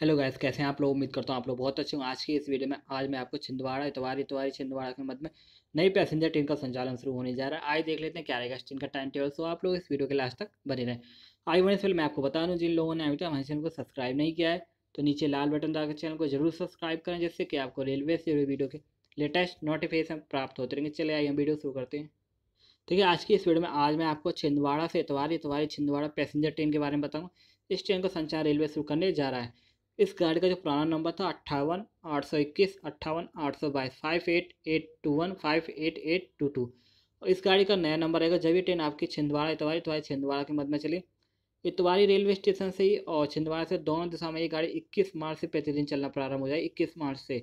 hello guys कैसे हैं आप लोग उम्मीद करता हूँ आप लोग बहुत अच्छे होंगे आज की इस वीडियो में आज मैं आपको छिंदवाड़ा इतवारी इतवारी छिंदवाड़ा के मध्य में नई पैसेंजर ट्रेन का संचालन शुरू होने जा रहा है आज देख लेते हैं क्या रहेगा ट्रेन का टाइम टेबल सो आप लोग इस वीडियो के लास्ट तक बने रहें आई बने से पहले मैं आपको बता दूँ जिन लोगों ने अभी तक हमारे चैनल को सब्सक्राइब नहीं किया है तो नीचे लाल बटन दबाकर चैनल को जरूर सब्सक्राइब करें जिससे कि आपको रेलवे से जुड़े वीडियो के लेटेस्ट नोटिफिकेशन प्राप्त होते रहेंगे चले आइए हम वीडियो शुरू करते हैं ठीक है आज की इस वीडियो में आज मैं आपको छिंदवाड़ा से इतवारी इतवारी छिंदवाड़ा पैसेंजर ट्रेन के बारे में बताऊँगा इस ट्रेन का संचार रेलवे शुरू करने जा रहा है इस गाड़ी का जो पुराना नंबर था अट्ठावन आठ सौ इक्कीस अट्ठावन आठ सौ बाईस five eight eight two one five eight eight two two और इस गाड़ी का नया नंबर रहेगा जब ये ट्रेन आपकी छिंदवाड़ा इतवारी इतवारी छिंदवाड़ा के मध्य में चली इतवारी रेलवे स्टेशन से ही और छिंदवाड़ा से दोनों दिशा में ये गाड़ी इक्कीस मार्च से प्रतिदिन चलना प्रारंभ हो जाए इक्कीस मार्च से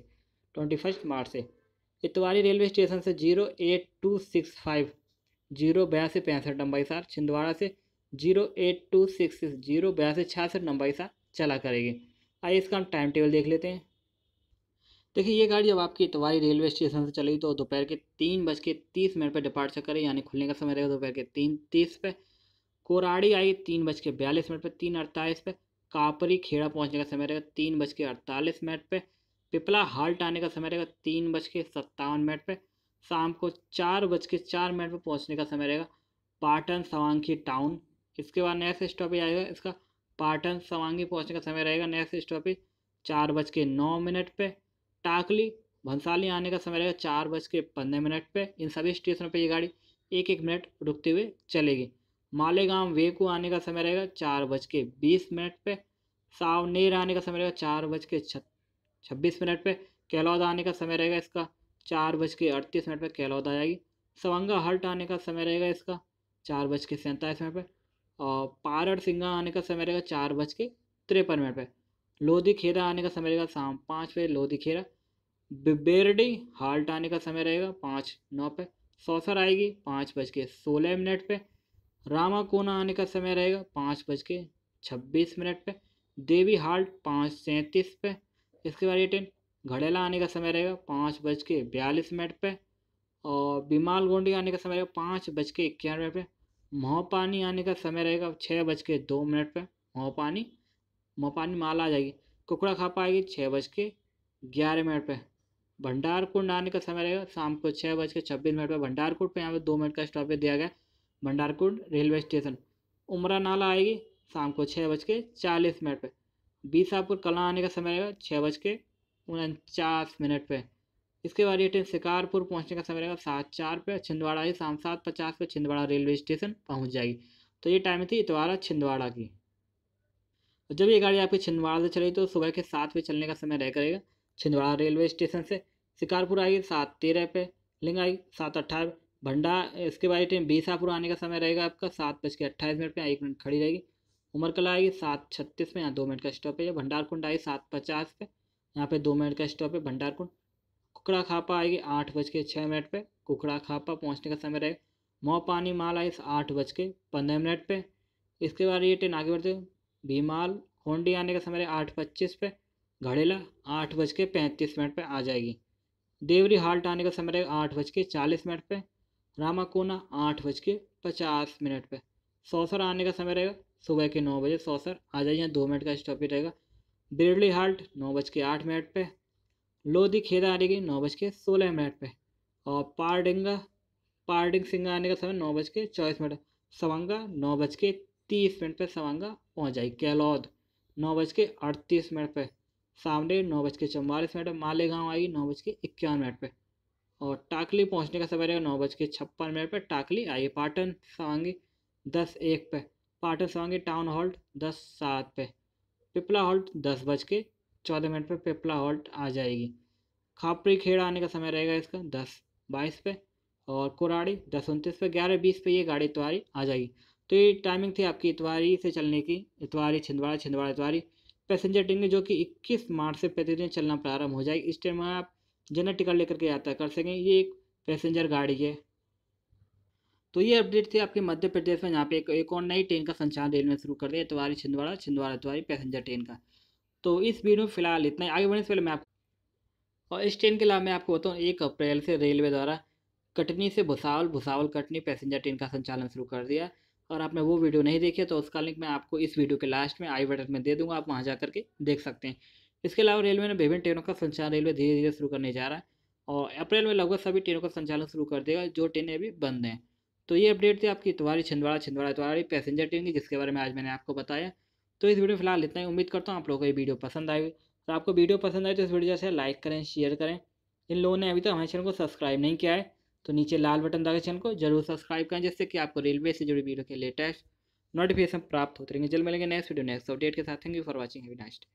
ट्वेंटी फर्स्ट मार्च से इतवारी रेलवे स्टेशन से zero eight two six five zero बयासी पैंसठ नंबर सार छिंदवाड़ा से zero eight two six zero बयासी छियासठ नंबर सार चला करेगी आइए इसका हम टाइम टेबल देख लेते हैं देखिए ये गाड़ी जब आपकी इतवारी रेलवे स्टेशन से चली तो दोपहर के तीन बज के तीस मिनट पर डिपार्चर करे यानी खुलने का समय रहेगा दोपहर के तीन तीस पे कोराड़ी आई तीन बज के बयालीस मिनट पर तीन अड़तालीस पे कापरी खेड़ा पहुंचने का समय रहेगा तीन बज के अड़तालीस मिनट पर पिपला हाल्ट आने का समय रहेगा तीन बज के सत्तावन मिनट पर शाम को चार बज के चार मिनट पर पहुँचने का समय रहेगा पाटन सवांगी टाउन इसके बाद नेक्स्ट स्टॉप आएगा इसका पाटन सवांगी पहुंचने का समय रहेगा नेक्स्ट स्टॉपेज चार बज के नौ मिनट पे टाकली भंसाली आने का समय रहेगा चार बज के पंद्रह मिनट पे इन सभी स्टेशनों पे ये गाड़ी एक एक मिनट रुकते हुए चलेगी मालेगांव वेकू आने का समय रहेगा चार बज के बीस मिनट पे सावनेर आने का समय रहेगा चार बज के छब्बीस मिनट पर कैलौदा आने का समय रहेगा इसका चार बज के अड़तीस मिनट पर कैलौदा आ जाएगी सवंगा हल्ट आने का समय रहेगा इसका चार बज के सैंतालीस मिनट पर और पारड़ सिंगा आने का समय रहेगा चार बज के तिरपन मिनट पर लोधी खेरा आने का समय रहेगा शाम पाँच बजे लोधी खेरा बिबेरडी हाल्ट आने का समय रहेगा पाँच नौ पे सौसर आएगी पाँच बज के सोलह मिनट पर रामाकोना आने का समय रहेगा पाँच बज के छब्बीस मिनट पर देवी हाल्ट पाँच सैंतीस पे इसके बाद ये ट्रेन घड़ेला आने का समय रहेगा पाँच बज के बयालीस मिनट पर और बिमाल गोंडी आने का समय रहेगा पाँच बज के इक्यानवे मिनट महा पानी आने का समय रहेगा छः बज के दो मिनट पर महा पानी महा पानी माल आ जाएगी कुकड़ा खा पाएगी छः बज के ग्यारह मिनट पर भंडार कुंड आने का समय रहेगा शाम को छः बज के छब्बीस मिनट पर भंडार कुंड पर यहाँ पर दो मिनट का स्टॉपेज दिया गया भंडार कुंड रेलवे स्टेशन उमरा नाला आएगी शाम को छः बज के चालीस मिनट पर बीसापुर कला आने का समय रहेगा छः बज के उनचास मिनट पर इसके बाद ये ट्रेन शिकारपुर पहुंचने का समय रहेगा सात चार पे छिंदवाड़ा ही शाम सात पचास पे छिंदवाड़ा रेलवे स्टेशन पहुंच जाएगी तो ये टाइम थी इतवारा छिंदवाड़ा की जब ये गाड़ी आपकी छिंदवाड़ा से चलेगी तो सुबह के सात बजे चलने का समय रह करेगा छिंदवाड़ा रेलवे स्टेशन से शिकारपुर आएगी सात तेरह पे लिंग आएगी सात अट्ठारह भंडा इसके बाद ये ट्रेन बीसापुर आने का समय रहेगा आपका सात बज के अट्ठाईस मिनट पर एक मिनट खड़ी रहेगी उमरकला आएगी सात छत्तीस में यहाँ दो मिनट का स्टॉप है या भंडारकुंड आएगी सात पचास पे यहाँ पे दो मिनट का स्टॉप है भंडारकुंड कुकड़ा खापा आएगी आठ बज के छः मिनट पर कुकड़ा खापा पहुँचने का समय रहेगा मोपानी माल आइस आठ बज के पंद्रह मिनट पर इसके बाद ये ट्रेन आगे बढ़ते भीमाल होंडी आने का समय रहे आठ पच्चीस पे घड़ेला आठ बज के पैंतीस मिनट पे आ जाएगी देवरी हाल्ट आने का समय रहेगा आठ बज के चालीस मिनट पे रामाकोना आठ बज के पचास मिनट पे सौसर आने का समय रहेगा सुबह के नौ बजे सौसर आ जाइए दो मिनट का स्टॉपेज रहेगा बिरली हाल्ट नौ बज के आठ मिनट पर लोधी खेदा आने की नौ बज के सोलह मिनट पे और पारडिंगा पारडिंग सिंगा आने का समय नौ बज के चौबीस मिनट सवंगा नौ बज के तीस मिनट पर सवंगा पहुँच जाएगी गहलौद नौ बज के अड़तीस मिनट पर सामने नौ बज के चौवालीस मिनट मालेगाँव आएगी नौ बज के इक्यावन मिनट पर और टाकली पहुँचने का समय रहेगा नौ बज के छप्पन मिनट पर टाकली आएगी पाटन सवांगी दस एक पे पाटन सवांगी टाउन हॉल्ट दस सात पे पिपला हॉल्ट दस बज के चौदह मिनट पर पिपला हॉल्ट आ जाएगी खापड़ी खेड़ आने का समय रहेगा इसका दस बाईस पे और कुराड़ी दस उनतीस पे ग्यारह बीस पे ये गाड़ी इतवारी आ जाएगी तो ये टाइमिंग थी आपकी इतवारी से चलने की इतवारी छिंदवाड़ा छिंदवाड़ा इतवारी पैसेंजर ट्रेन जो कि 21 मार्च से प्रतिदिन चलना प्रारंभ हो जाएगी इस टाइम में आप जनरल टिकट लेकर के यात्रा कर सकें ये एक पैसेंजर गाड़ी है तो ये अपडेट थी आपके मध्य प्रदेश में यहाँ पे एक, एक और नई ट्रेन का संचालन रेलवे शुरू कर दिया इतवारी छिंदवाड़ा छिंदवाड़ा इतवारी पैसेंजर ट्रेन का तो इस वीडियो में फिलहाल इतना ही आगे बढ़ने से पहले मैं आप और इस ट्रेन के अलावा मैं आपको बताऊँ एक अप्रैल से रेलवे द्वारा कटनी से भुसावल भुसावल कटनी पैसेंजर ट्रेन का संचालन शुरू कर दिया और आपने वो वीडियो नहीं देखी तो उसका लिंक मैं आपको इस वीडियो के लास्ट में आई बटन में दे दूंगा आप वहाँ जा करके देख सकते हैं इसके अलावा रेलवे ने विभिन्न ट्रेनों का संचालन रेलवे धीरे धीरे शुरू करने जा रहा है और अप्रैल में लगभग सभी ट्रेनों का संचालन शुरू कर देगा जो ट्रेनें अभी बंद हैं तो ये अपडेट थी आपकी इतवारी छिंदवाड़ा छिंदवाड़ा इतवारी पैसेंजर ट्रेन की जिसके बारे में आज मैंने आपको बताया तो इस वीडियो में फिलहाल इतना ही उम्मीद करता हूँ आप लोगों को ये वीडियो पसंद आएगी तो आपको वीडियो पसंद आए तो इस वीडियो से लाइक करें शेयर करें इन लोगों ने अभी तक तो हमारे चैनल को सब्सक्राइब नहीं किया है तो नीचे लाल बटन दबा चैनल को जरूर सब्सक्राइब करें जिससे कि आपको रेलवे से जुड़ी वीडियो के लेटेस्ट नोटिफिकेशन प्राप्त होते रहेंगे जल्द मिलेंगे नेक्स्ट वीडियो नेक्स्ट अपडेट के साथ thank you for watching have a nicest